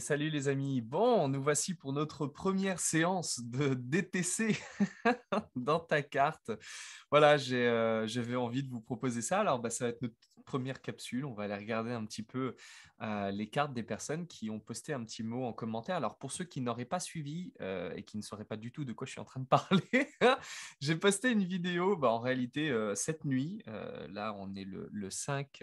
salut les amis. Bon, nous voici pour notre première séance de DTC dans ta carte. Voilà, euh, j'avais envie de vous proposer ça. Alors, bah, ça va être notre première capsule. On va aller regarder un petit peu euh, les cartes des personnes qui ont posté un petit mot en commentaire. Alors, pour ceux qui n'auraient pas suivi euh, et qui ne sauraient pas du tout de quoi je suis en train de parler, j'ai posté une vidéo, bah, en réalité, cette nuit. là, on est le, le 5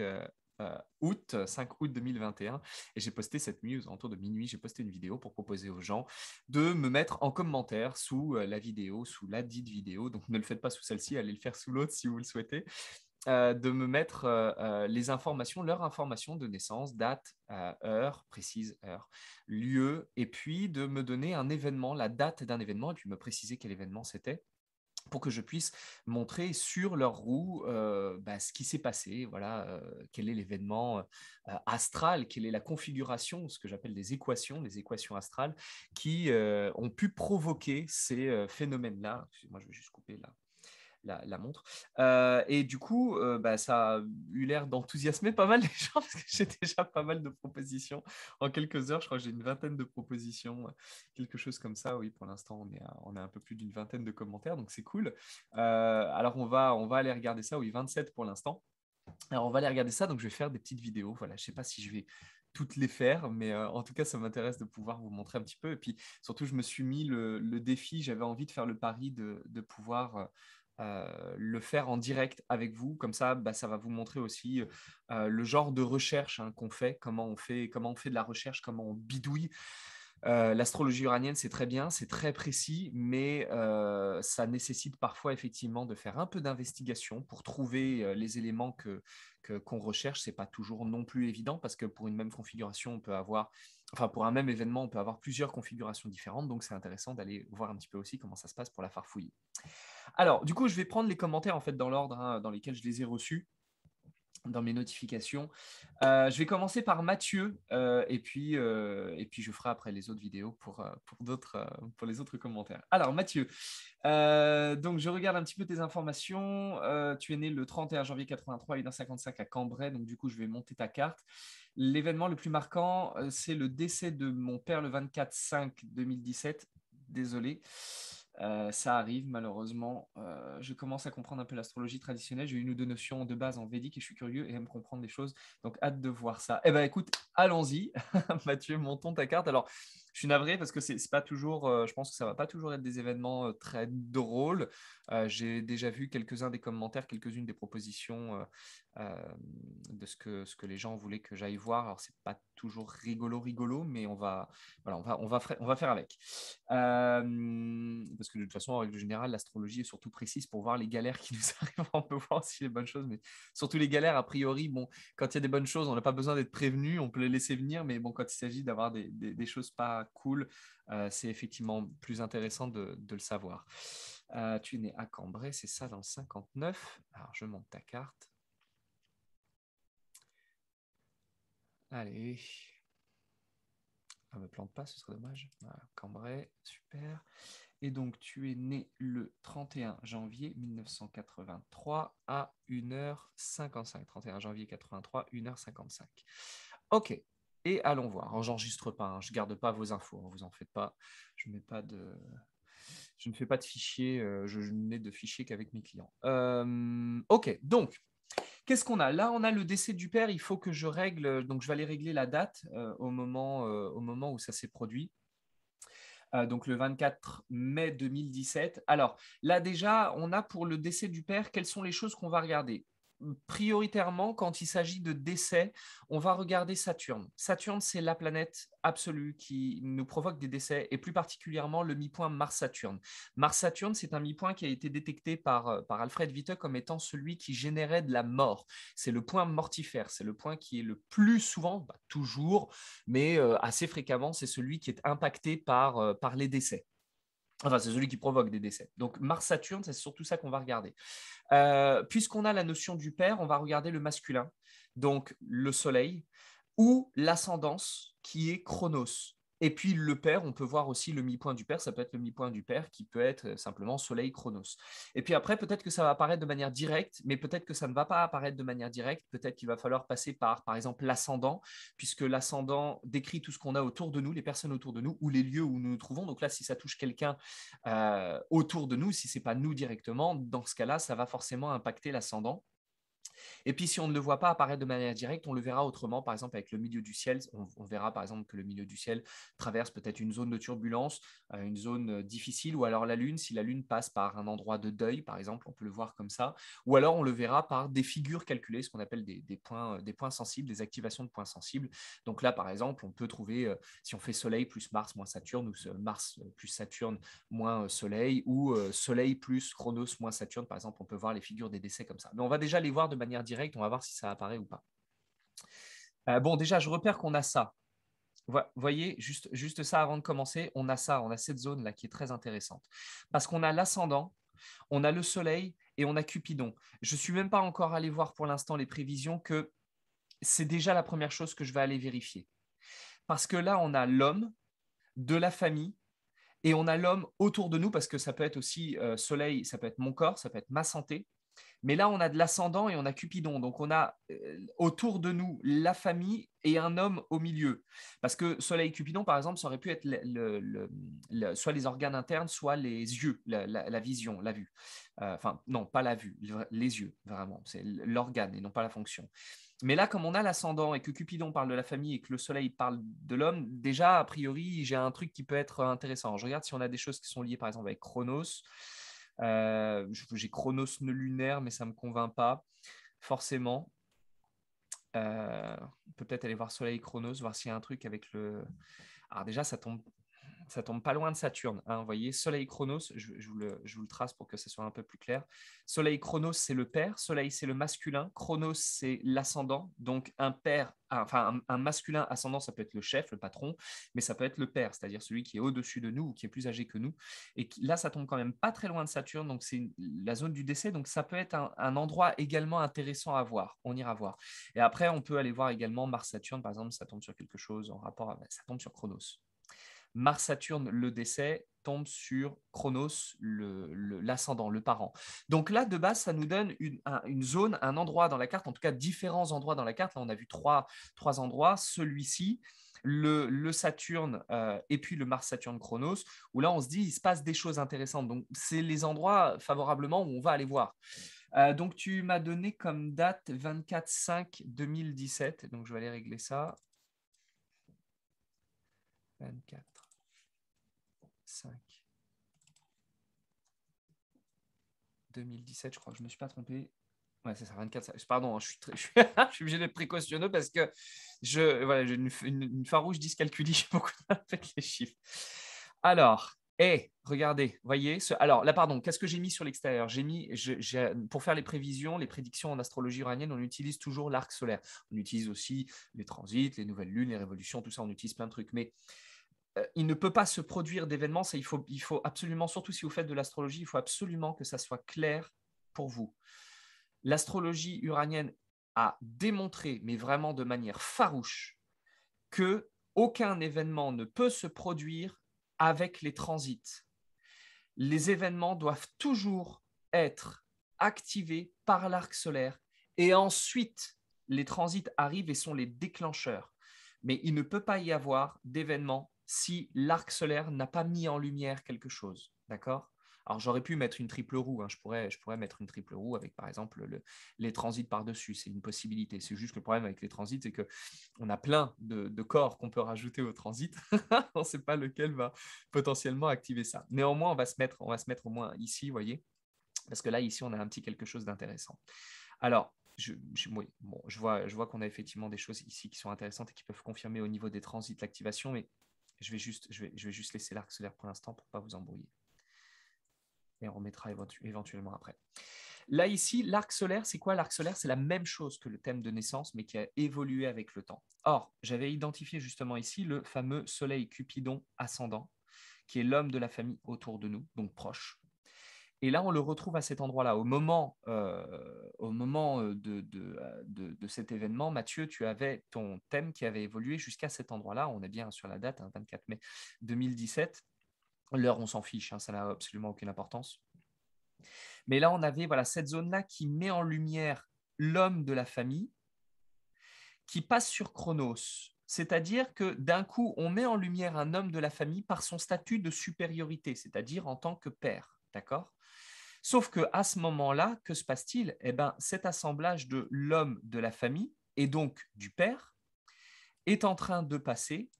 euh, août, 5 euh, août 2021. Et j'ai posté cette nuit, aux alentours de minuit, j'ai posté une vidéo pour proposer aux gens de me mettre en commentaire sous euh, la vidéo, sous la dite vidéo. Donc ne le faites pas sous celle-ci, allez le faire sous l'autre si vous le souhaitez. de me mettre les informations, leur information de naissance, date, heure, précise heure, lieu, et puis de me donner un événement, la date d'un événement, et puis me préciser quel événement c'était pour que je puisse montrer sur leur roue bah, ce qui s'est passé, voilà, quel est l'événement astral, quelle est la configuration, ce que j'appelle des équations, les équations astrales, qui ont pu provoquer ces phénomènes-là. Moi, je vais juste couper là la, montre. Euh, et du coup, euh, bah, ça a eu l'air d'enthousiasmer pas mal les gens parce que j'ai déjà pas mal de propositions. En quelques heures, je crois que j'ai une vingtaine de propositions, quelque chose comme ça. Oui, pour l'instant, on, on a un peu plus d'une vingtaine de commentaires, donc c'est cool. Euh, alors, on va, on va aller regarder ça. Oui, 27 pour l'instant. Alors, on va aller regarder ça. Donc, je vais faire des petites vidéos. Voilà, je ne sais pas si je vais toutes les faire, mais en tout cas, ça m'intéresse de pouvoir vous montrer un petit peu. Et puis, surtout, je me suis mis le, défi, j'avais envie de faire le pari de, de pouvoir euh, le faire en direct avec vous. Comme ça, bah, ça va vous montrer aussi euh, euh, le genre de recherche hein, qu'on fait, comment on fait, comment on fait de la recherche, comment on bidouille. L'astrologie uranienne, c'est très bien, c'est très précis, mais ça nécessite parfois effectivement de faire un peu d'investigation pour trouver les éléments qu'on que, qu'on recherche. C'est pas toujours non plus évident parce que pour une même configuration, on peut avoir, enfin pour un même événement, on peut avoir plusieurs configurations différentes. Donc c'est intéressant d'aller voir un petit peu aussi comment ça se passe pour la farfouiller. Alors, du coup, je vais prendre les commentaires en fait dans l'ordre hein, dans lesquels je les ai reçus dans mes notifications. Euh, je vais commencer par Mathieu euh, et, puis, euh, et puis je ferai après les autres vidéos pour, pour, d'autres, pour les autres commentaires. Alors Mathieu, donc je regarde un petit peu tes informations. tu es né le 31 janvier 83 à 55 à Cambrai, donc du coup je vais monter ta carte. L'événement le plus marquant, c'est le décès de mon père le 24-5-2017. Désolé. Euh, ça arrive malheureusement. Euh, je commence à comprendre un peu l'astrologie traditionnelle. J'ai une ou deux notions de base en védique et je suis curieux et aime comprendre des choses. Donc hâte de voir ça. Eh bien écoute, allons-y. Mathieu, montons ta carte. Alors, je suis navré parce que c'est pas toujours. Euh, je pense que ça va pas toujours être des événements très drôles. J'ai déjà vu quelques-uns des commentaires, quelques-unes des propositions de ce que ce que les gens voulaient que j'aille voir. Alors c'est pas toujours rigolo rigolo, mais on va voilà, on va on va on va faire avec parce que de toute façon, en règle générale, l'astrologie est surtout précise pour voir les galères qui nous arrivent. On peut voir si les bonnes choses, mais surtout les galères, a priori, bon, quand il y a des bonnes choses, on n'a pas besoin d'être prévenu, on peut les laisser venir, mais bon, quand il s'agit d'avoir des, choses pas cool, euh, c'est effectivement plus intéressant de, le savoir. Euh, tu es né à Cambrai, c'est ça, dans le 59. Alors, je monte ta carte. Allez. ne ah, me plante pas, ce serait dommage. Cambrai, super. Et donc, tu es né le 31 janvier 1983 à 1h55. 31 janvier 83, 1h55. OK. Et allons voir. J'enregistre pas, Je hein. je garde pas vos infos, Ne hein. vous en faites pas. Je mets pas de, je ne fais pas de fichiers, euh, je, ne n'ai de fichiers qu'avec mes clients. Euh, ok, donc, qu'est-ce qu'on a Là, on a le décès du père, il faut que je règle, donc je vais aller régler la date euh, au, moment, au moment où ça s'est produit. Euh, donc le 24 mai 2017. Alors là déjà, on a pour le décès du père, quelles sont les choses qu'on va regarder prioritairement, quand il s'agit de décès, on va regarder Saturne. Saturne, c'est la planète absolue qui nous provoque des décès, et plus particulièrement le mi-point Mars-Saturne. Mars-Saturne, c'est un mi-point qui a été détecté par, euh, par Alfred Witte comme étant celui qui générait de la mort. C'est le point mortifère, c'est le point qui est le plus souvent, toujours, mais euh, assez fréquemment, c'est celui qui est impacté par, euh, par les décès. Enfin, c'est celui qui provoque des décès. Donc, Mars-Saturne, c'est surtout ça qu'on va regarder. Euh, puisqu'on a la notion du père, on va regarder le masculin, donc le Soleil, ou l'ascendance qui est Chronos. Et puis le père, on peut voir aussi le mi-point du père, ça peut être le mi-point du père qui peut être euh, simplement Soleil Chronos. Et puis après, peut-être que ça va apparaître de manière directe, mais peut-être que ça ne va pas apparaître de manière directe, peut-être qu'il va falloir passer par, par exemple, l'ascendant, puisque l'ascendant décrit tout ce qu'on a autour de nous, les personnes autour de nous, ou les lieux où nous nous trouvons. Donc là, si ça touche quelqu'un euh, autour de nous, si ce n'est pas nous directement, dans ce cas-là, ça va forcément impacter l'ascendant. Et puis, si on ne le voit pas apparaître de manière directe, on le verra autrement, par exemple avec le milieu du ciel. On, verra, par exemple, que le milieu du ciel traverse peut-être une zone de turbulence, euh, une zone euh, difficile, ou alors la Lune, si la Lune passe par un endroit de deuil, par exemple, on peut le voir comme ça, ou alors on le verra par des figures calculées, ce qu'on appelle des, points, euh, des points sensibles, des activations de points sensibles. Donc là, par exemple, on peut trouver, si on fait Soleil plus Mars moins Saturne, ou Mars plus Saturne moins Soleil, ou Soleil plus Chronos moins Saturne, par exemple, on peut voir les figures des décès comme ça. Mais on va déjà les voir de manière Direct, On va voir si ça apparaît ou pas. Euh, bon, déjà, je repère qu'on a ça. voyez, juste, juste ça avant de commencer, on a ça, on a cette zone-là qui est très intéressante. Parce qu'on a l'ascendant, on a le soleil et on a Cupidon. Je suis même pas encore allé voir pour l'instant les prévisions que c'est déjà la première chose que je vais aller vérifier. Parce que là, on a l'homme, de la famille, et on a l'homme autour de nous, parce que ça peut être aussi euh, soleil, ça peut être mon corps, ça peut être ma santé, mais là, on a de l'ascendant et on a Cupidon. Donc, on a euh, autour de nous la famille et un homme au milieu. Parce que Soleil et Cupidon, par exemple, ça aurait pu être soit les organes internes, soit les yeux, la, vision, la vue. Euh, enfin, non, pas la vue, les yeux, vraiment. C'est l'organe et non pas la fonction. Mais là, comme on a l'ascendant et que Cupidon parle de la famille et que le soleil parle de l'homme, déjà, a priori, j'ai un truc qui peut être intéressant. Je regarde si on a des choses qui sont liées, par exemple, avec Chronos. Euh, j'ai Chronos ne Lunaire, mais ça me convainc pas forcément. peut peut-être aller voir Soleil Chronos, voir s'il y a un truc avec le. Alors déjà, ça tombe ça tombe pas loin de Saturne. Hein, vous voyez, Soleil Chronos, je, vous le, trace pour que ce soit un peu plus clair. Soleil Chronos, c'est le père, Soleil, c'est le masculin, Chronos, c'est l'ascendant. Donc un père, ah, enfin un, masculin ascendant, ça peut être le chef, le patron, mais ça peut être le père, c'est-à-dire celui qui est au-dessus de nous ou qui est plus âgé que nous. Et là, ça tombe quand même pas très loin de Saturne, donc c'est la zone du décès, donc ça peut être un, endroit également intéressant à voir. On ira voir. Et après, on peut aller voir également Mars-Saturne, par exemple, ça tombe sur quelque chose en rapport à... Ça tombe sur Chronos. Mars-Saturne, le décès, tombe sur Chronos, l'ascendant, le, parent. Donc là, de base, ça nous donne une, zone, un endroit dans la carte, en tout cas différents endroits dans la carte. Là, on a vu trois, trois endroits. Celui-ci, le, Saturne euh, et puis le Mars-Saturne Chronos, où là, on se dit, il se passe des choses intéressantes. Donc, c'est les endroits favorablement où on va aller voir. Euh, donc, tu m'as donné comme date 24-5-2017. Donc, je vais aller régler ça. 24. 5. 2017, je crois je ne me suis pas trompé. Ouais, c'est ça, 24. Pardon, hein, je, suis obligé d'être précautionneux parce que je, voilà, une, farouche dyscalculie, j'ai beaucoup de mal avec les chiffres. Alors, et eh, regardez, voyez, alors là, pardon, qu'est-ce que j'ai mis sur l'extérieur J'ai mis, pour faire les prévisions, les prédictions en astrologie uranienne, on utilise toujours l'arc solaire. On utilise aussi les transits, les nouvelles lunes, les révolutions, tout ça, on utilise plein de trucs. Mais euh, il ne peut pas se produire d'événements. Il faut, il faut absolument, surtout si vous faites de l'astrologie, il faut absolument que ça soit clair pour vous. L'astrologie uranienne a démontré, mais vraiment de manière farouche, que aucun événement ne peut se produire avec les transits. Les événements doivent toujours être activés par l'arc solaire et ensuite les transits arrivent et sont les déclencheurs. Mais il ne peut pas y avoir d'événements si l'arc solaire n'a pas mis en lumière quelque chose. D'accord alors j'aurais pu mettre une triple roue, hein. je, pourrais, je pourrais mettre une triple roue avec par exemple les transits par-dessus, c'est une possibilité. C'est juste que le problème avec les transits, c'est qu'on a plein de, corps qu'on peut rajouter au transit, on ne sait pas lequel va potentiellement activer ça. Néanmoins, on va se mettre, on va se mettre au moins ici, vous voyez, parce que là, ici, on a un petit quelque chose d'intéressant. Alors, je, je vois, je vois qu'on a effectivement des choses ici qui sont intéressantes et qui peuvent confirmer au niveau des transits l'activation, mais je vais juste, je vais, juste laisser l'arc solaire pour l'instant pour ne pas vous embrouiller. Et on remettra éventuellement après. Là, ici, l'arc solaire, c'est quoi L'arc solaire, c'est la même chose que le thème de naissance, mais qui a évolué avec le temps. Or, j'avais identifié justement ici le fameux soleil Cupidon ascendant, qui est l'homme de la famille autour de nous, donc proche, et là, on le retrouve à cet endroit-là. Au moment, euh, au moment euh, euh, de, de, cet événement, Mathieu, tu avais ton thème qui avait évolué jusqu'à cet endroit-là. On est bien sur la date, 24 hein, mai 2017. L'heure, on s'en fiche, hein, ça n'a absolument aucune importance. Mais là, on avait voilà, cette zone-là qui met en lumière l'homme de la famille qui passe sur Chronos. C'est-à-dire que d'un coup, on met en lumière un homme de la famille par son statut de supériorité, c'est-à-dire en tant que père. D'accord Sauf que à ce moment-là, que se passe-t-il Eh ben, cet assemblage de l'homme de la famille et donc du père est en train de passer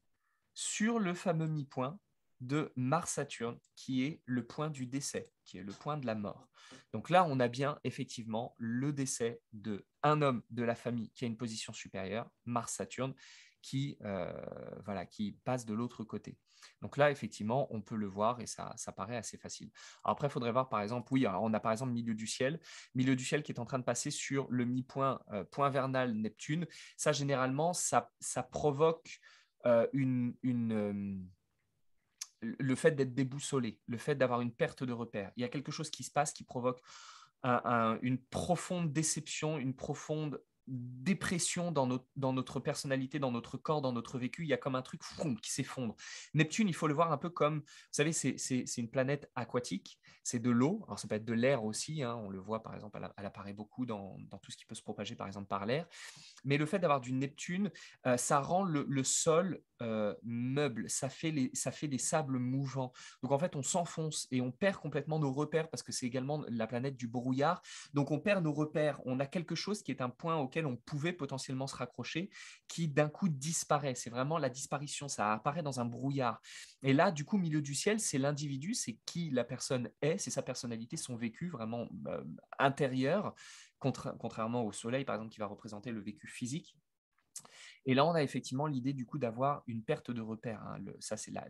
sur le fameux mi-point de Mars-Saturne, qui est le point du décès, qui est le point de la mort. Donc là, on a bien effectivement le décès de un homme de la famille qui a une position supérieure, Mars-Saturne, qui, euh, voilà, qui passe de l'autre côté. Donc là, effectivement, on peut le voir et ça, ça paraît assez facile. après, il faudrait voir, par exemple, oui, on a par exemple milieu du ciel, milieu du ciel qui est en train de passer sur le mi-point, euh, point vernal Neptune. Ça, généralement, ça, ça provoque euh, une... le fait d'être déboussolé, le fait d'avoir une perte de repère. Il y a quelque chose qui se passe qui provoque une profonde déception, une profonde dépression dans, notre, personnalité, dans notre corps, dans notre vécu. Il y a comme un truc qui s'effondre. Neptune, il faut le voir un peu comme, vous savez, c'est une planète aquatique, c'est de l'eau, alors ça peut être de l'air aussi, hein, on le voit par exemple, elle, apparaît beaucoup dans, tout ce qui peut se propager par exemple par l'air, mais le fait d'avoir du Neptune, euh, ça rend le sol euh, meubles, ça fait, les, ça fait des sables mouvants. Donc en fait, on s'enfonce et on perd complètement nos repères parce que c'est également la planète du brouillard. Donc on perd nos repères, on a quelque chose qui est un point auquel on pouvait potentiellement se raccrocher qui d'un coup disparaît. C'est vraiment la disparition, ça apparaît dans un brouillard. Et là, du coup, milieu du ciel, c'est l'individu, c'est qui la personne est, c'est sa personnalité, son vécu vraiment euh, intérieur, contrairement au soleil, par exemple, qui va représenter le vécu physique et là, on a effectivement l'idée du coup d'avoir une perte de repère. Hein. ça, c'est la,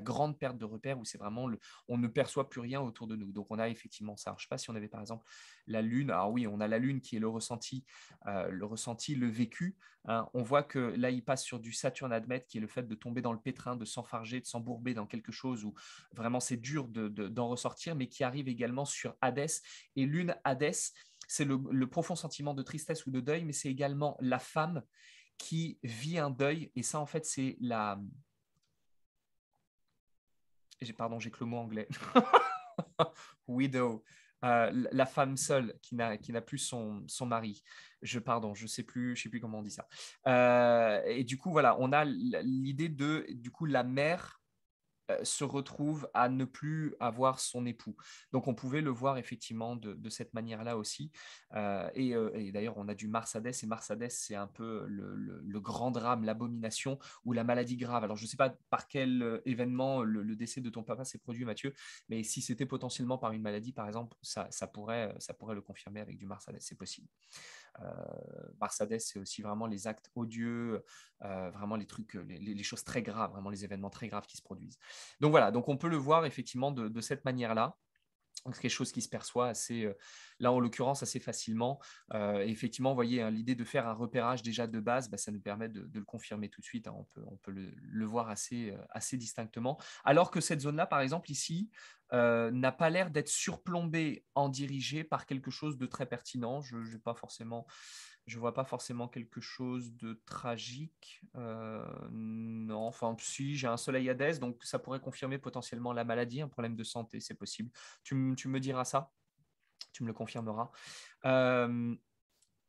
grande perte de repère où c'est vraiment on ne perçoit plus rien autour de nous. Donc, on a effectivement ça. je ne sais pas si on avait par exemple la lune. Alors oui, on a la lune qui est le ressenti, euh, le ressenti, le vécu. Hein. On voit que là, il passe sur du Saturne Admet, qui est le fait de tomber dans le pétrin, de s'enfarger, de s'embourber dans quelque chose où vraiment c'est dur d'en ressortir, mais qui arrive également sur Hadès et lune Hadès c'est le, profond sentiment de tristesse ou de deuil, mais c'est également la femme qui vit un deuil. Et ça, en fait, c'est la. Pardon, j'ai que le mot anglais. Widow. Euh, la femme seule qui n'a plus son, mari. Je pardon, je sais plus, je sais plus comment on dit ça. Euh, et du coup voilà, on a l'idée de du coup la mère euh, se retrouve à ne plus avoir son époux. Donc on pouvait le voir effectivement de, cette manière-là aussi. Euh, euh, et, d'ailleurs, on a du Marsades, et Marsades, c'est un peu le, grand drame, l'abomination ou la maladie grave. Alors je ne sais pas par quel événement le, décès de ton papa s'est produit, Mathieu, mais si c'était potentiellement par une maladie, par exemple, ça, pourrait, ça pourrait le confirmer avec du Marsades, c'est possible. Euh, Mercedes, c'est aussi vraiment les actes odieux, euh, vraiment les trucs, les, choses très graves, vraiment les événements très graves qui se produisent. Donc voilà, donc on peut le voir effectivement de, de cette manière-là. C'est quelque chose qui se perçoit assez, euh, Là, en l'occurrence, assez facilement. Euh, effectivement, vous voyez, hein, l'idée de faire un repérage déjà de base, bah, ça nous permet de, le confirmer tout de suite. Hein. on peut, on peut le, voir assez, euh, assez distinctement. Alors que cette zone-là, par exemple, ici, euh, n'a pas l'air d'être surplombée en dirigé par quelque chose de très pertinent. Je ne pas forcément... Je vois pas forcément quelque chose de tragique. non, enfin, si, j'ai un soleil à Hadès, donc ça pourrait confirmer potentiellement la maladie, un problème de santé, c'est possible. tu me diras ça tu me le confirmeras. Euh,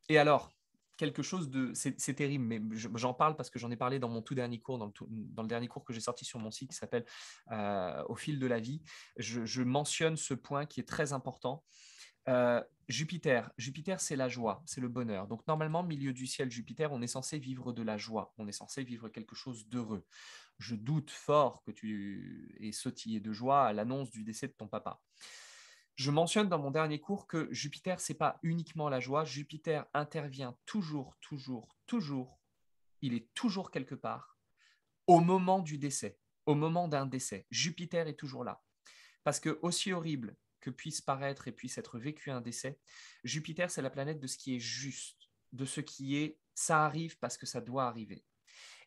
et alors, quelque chose de. C'est terrible, mais j'en parle parce que j'en ai parlé dans mon tout dernier cours, dans le, dernier cours que j'ai sorti sur mon site qui s'appelle euh, Au fil de la vie. Je, mentionne ce point qui est très important. Euh, Jupiter, Jupiter, c'est la joie, c'est le bonheur. Donc normalement, milieu du ciel, Jupiter, on est censé vivre de la joie, on est censé vivre quelque chose d'heureux. Je doute fort que tu aies sautillé de joie à l'annonce du décès de ton papa. Je mentionne dans mon dernier cours que Jupiter, c'est pas uniquement la joie. Jupiter intervient toujours, toujours, toujours. Il est toujours quelque part au moment du décès, au moment d'un décès. Jupiter est toujours là. Parce que aussi horrible que puisse paraître et puisse être vécu un décès, Jupiter, c'est la planète de ce qui est juste, de ce qui est ça arrive parce que ça doit arriver.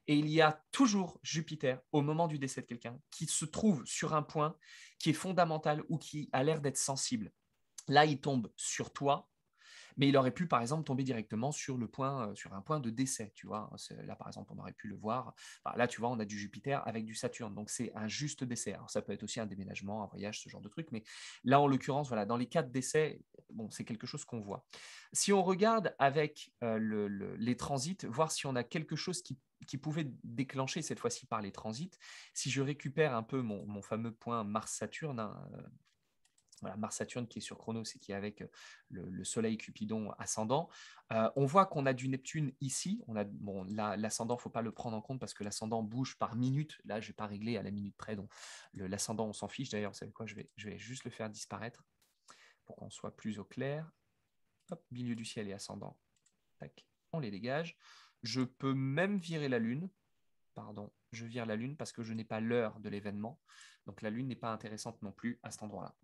Et il y a toujours Jupiter au moment du décès de quelqu'un qui se trouve sur un point qui est fondamental ou qui a l'air d'être sensible. Là, il tombe sur toi, mais il aurait pu, par exemple, tomber directement sur, le point, euh, sur un point de décès. Tu vois hein, là, par exemple, on aurait pu le voir. là, tu vois, on a du Jupiter avec du Saturne, donc c'est un juste décès. ça peut être aussi un déménagement, un voyage, ce genre de truc, mais là, en l'occurrence, voilà, dans les cas de décès, bon, c'est quelque chose qu'on voit. Si on regarde avec euh, les transits, voir si on a quelque chose qui pouvait déclencher cette fois-ci par les transits. Si je récupère un peu mon, fameux point Mars-Saturne, hein, euh, voilà, Mars-Saturne qui est sur Chronos et qui est avec euh, le, Soleil Cupidon ascendant. Euh, on voit qu'on a du Neptune ici. On a bon, l'ascendant, faut pas le prendre en compte parce que l'ascendant bouge par minute. Là, je vais pas régler à la minute près, donc l'ascendant, on s'en fiche. D'ailleurs, vous savez quoi je vais, juste le faire disparaître pour qu'on soit plus au clair. milieu du ciel et ascendant. Tac, on les dégage. Je peux même virer la Lune. Pardon, je vire la Lune parce que je n'ai pas l'heure de l'événement. Donc la Lune n'est pas intéressante non plus à cet endroit-là.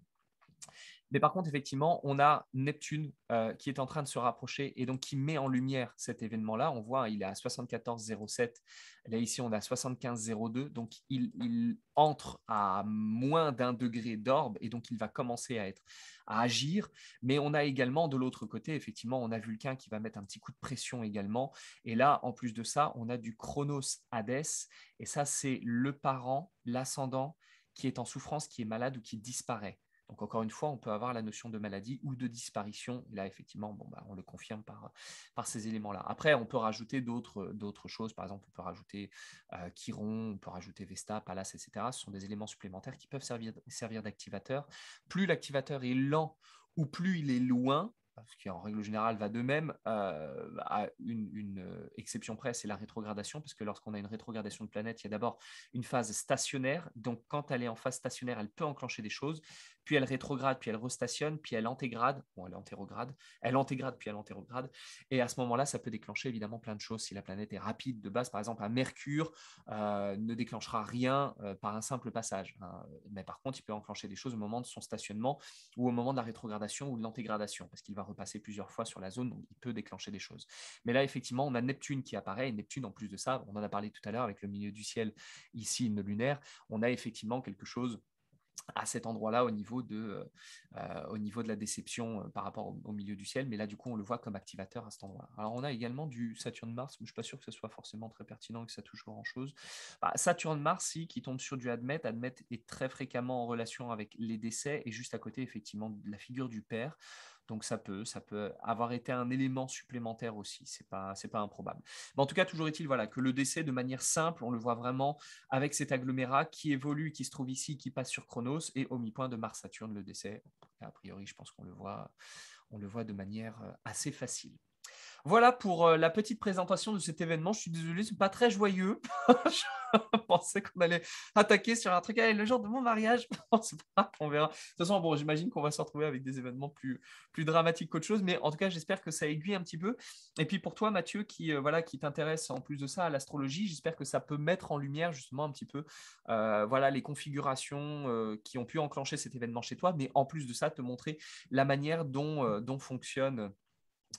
Mais par contre, effectivement, on a Neptune euh, qui est en train de se rapprocher et donc qui met en lumière cet événement-là. On voit, hein, il est à 74,07. Là, ici, on a 75,02. Donc, il, entre à moins d'un degré d'orbe et donc il va commencer à, être, à agir. Mais on a également de l'autre côté, effectivement, on a Vulcain qui va mettre un petit coup de pression également. Et là, en plus de ça, on a du Chronos Hades Et ça, c'est le parent, l'ascendant qui est en souffrance, qui est malade ou qui disparaît. Donc encore une fois, on peut avoir la notion de maladie ou de disparition. là, effectivement, bon, bah, on le confirme par, euh, par ces éléments-là. Après, on peut rajouter d'autres euh, choses. Par exemple, on peut rajouter euh, Chiron, on peut rajouter Vesta, Pallas, etc. Ce sont des éléments supplémentaires qui peuvent servir, servir d'activateur. Plus l'activateur est lent ou plus il est loin, ce qui en règle générale va de même, à une, une, exception près, c'est la rétrogradation, parce que lorsqu'on a une rétrogradation de planète, il y a d'abord une phase stationnaire. Donc, quand elle est en phase stationnaire, elle peut enclencher des choses puis elle rétrograde, puis elle restationne, puis elle antégrade, bon, elle antérograde, elle antégrade, puis elle antérograde. Et à ce moment-là, ça peut déclencher évidemment plein de choses. Si la planète est rapide de base, par exemple, un Mercure euh, ne déclenchera rien euh, par un simple passage. Hein. Mais par contre, il peut enclencher des choses au moment de son stationnement ou au moment de la rétrogradation ou de l'antégradation, parce qu'il va repasser plusieurs fois sur la zone, donc il peut déclencher des choses. Mais là, effectivement, on a Neptune qui apparaît. Et Neptune, en plus de ça, on en a parlé tout à l'heure avec le milieu du ciel ici, une lunaire, on a effectivement quelque chose à cet endroit-là au niveau de euh, euh, au niveau de la déception euh, par rapport au, milieu du ciel mais là du coup on le voit comme activateur à cet endroit-là. Alors on a également du Saturne Mars, mais je suis pas sûr que ce soit forcément très pertinent que ça touche grand chose. Bah, Saturne Mars si qui tombe sur du Admet, Admet est très fréquemment en relation avec les décès et juste à côté effectivement de la figure du père. Donc ça peut, ça peut avoir été un élément supplémentaire aussi. C'est pas, c'est pas improbable. Mais en tout cas, toujours est-il voilà que le décès de manière simple, on le voit vraiment avec cet agglomérat qui évolue, qui se trouve ici, qui passe sur Chronos et au mi-point de Mars Saturne. Le décès, a priori, je pense qu'on le voit, on le voit de manière euh, assez facile. Voilà pour euh, la petite présentation de cet événement. Je suis désolé, c'est pas très joyeux. pensez qu'on allait attaquer sur un truc. le jour de mon mariage, on, pas, on verra. De toute façon, bon, j'imagine qu'on va se retrouver avec des événements plus, plus dramatiques qu'autre chose, mais en tout cas, j'espère que ça aiguille un petit peu. Et puis pour toi, Mathieu, qui, euh, voilà, qui t'intéresse en plus de ça à l'astrologie, j'espère que ça peut mettre en lumière justement un petit peu euh, voilà, les configurations euh, qui ont pu enclencher cet événement chez toi, mais en plus de ça, te montrer la manière dont, dont fonctionne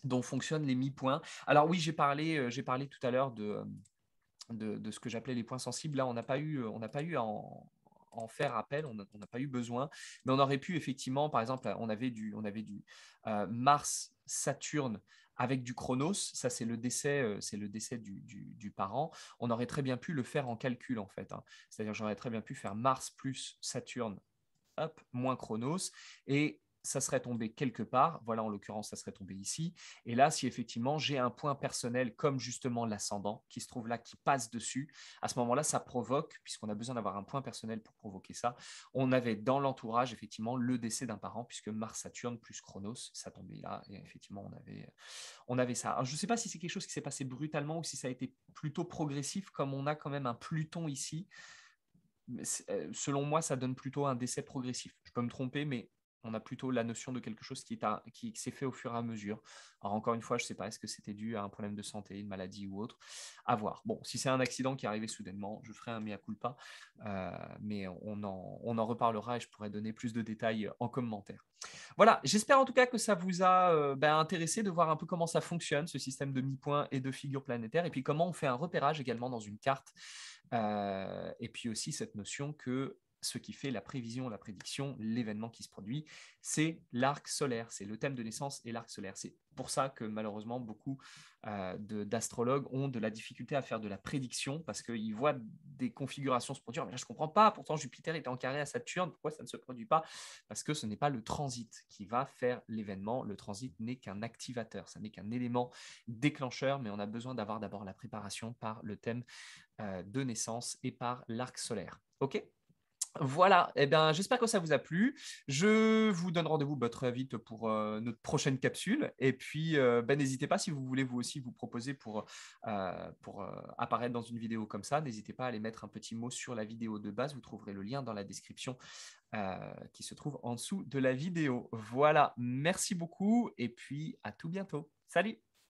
dont fonctionnent les mi-points. Alors oui, j'ai parlé, j'ai parlé tout à l'heure de, de, ce que j'appelais les points sensibles. Là, on n'a pas eu, euh, on n'a pas eu à en, faire appel, on n'a pas eu besoin, mais on aurait pu effectivement, par exemple, on avait du, on avait du euh, Mars, Saturne avec du Chronos, ça c'est le décès, euh, c'est le décès du, parent. On aurait très bien pu le faire en calcul en fait, hein. c'est-à-dire j'aurais très bien pu faire Mars plus Saturne, hop, moins Chronos, et ça serait tombé quelque part. Voilà, en l'occurrence, ça serait tombé ici. Et là, si effectivement j'ai un point personnel comme justement l'ascendant qui se trouve là, qui passe dessus, à ce moment-là, ça provoque, puisqu'on a besoin d'avoir un point personnel pour provoquer ça, on avait dans l'entourage effectivement le décès d'un parent, puisque Mars, Saturne plus Chronos, ça tombait là. Et effectivement, on avait, on avait ça. je ne sais pas si c'est quelque chose qui s'est passé brutalement ou si ça a été plutôt progressif, comme on a quand même un Pluton ici euh, selon moi, ça donne plutôt un décès progressif. Je peux me tromper, mais on a plutôt la notion de quelque chose qui, qui s'est fait au fur et à mesure. Alors encore une fois, je ne sais pas, est-ce que c'était dû à un problème de santé, une maladie ou autre À voir. Bon, si c'est un accident qui est arrivé soudainement, je ferai un mea culpa, euh, mais on en, on en reparlera et je pourrai donner plus de détails en commentaire. Voilà, j'espère en tout cas que ça vous a euh, ben, intéressé de voir un peu comment ça fonctionne, ce système de mi-points et de figures planétaires, et puis comment on fait un repérage également dans une carte, euh, et puis aussi cette notion que ce qui fait la prévision, la prédiction, l'événement qui se produit, c'est l'arc solaire, c'est le thème de naissance et l'arc solaire. C'est pour ça que malheureusement, beaucoup euh, d'astrologues ont de la difficulté à faire de la prédiction parce qu'ils voient des configurations se produire. Mais je ne comprends pas, pourtant Jupiter était en carré à Saturne, pourquoi ça ne se produit pas Parce que ce n'est pas le transit qui va faire l'événement, le transit n'est qu'un activateur, ça n'est qu'un élément déclencheur, mais on a besoin d'avoir d'abord la préparation par le thème euh, de naissance et par l'arc solaire. OK voilà, eh bien, j'espère que ça vous a plu. Je vous donne rendez-vous votre bah, très vite pour euh, notre prochaine capsule. Et puis, euh, bah, n'hésitez pas, si vous voulez vous aussi vous proposer pour, euh, pour apparaître dans une vidéo comme ça, n'hésitez pas à aller mettre un petit mot sur la vidéo de base. Vous trouverez le lien dans la description qui se trouve en dessous de la vidéo. Voilà, merci beaucoup et puis à tout bientôt. Salut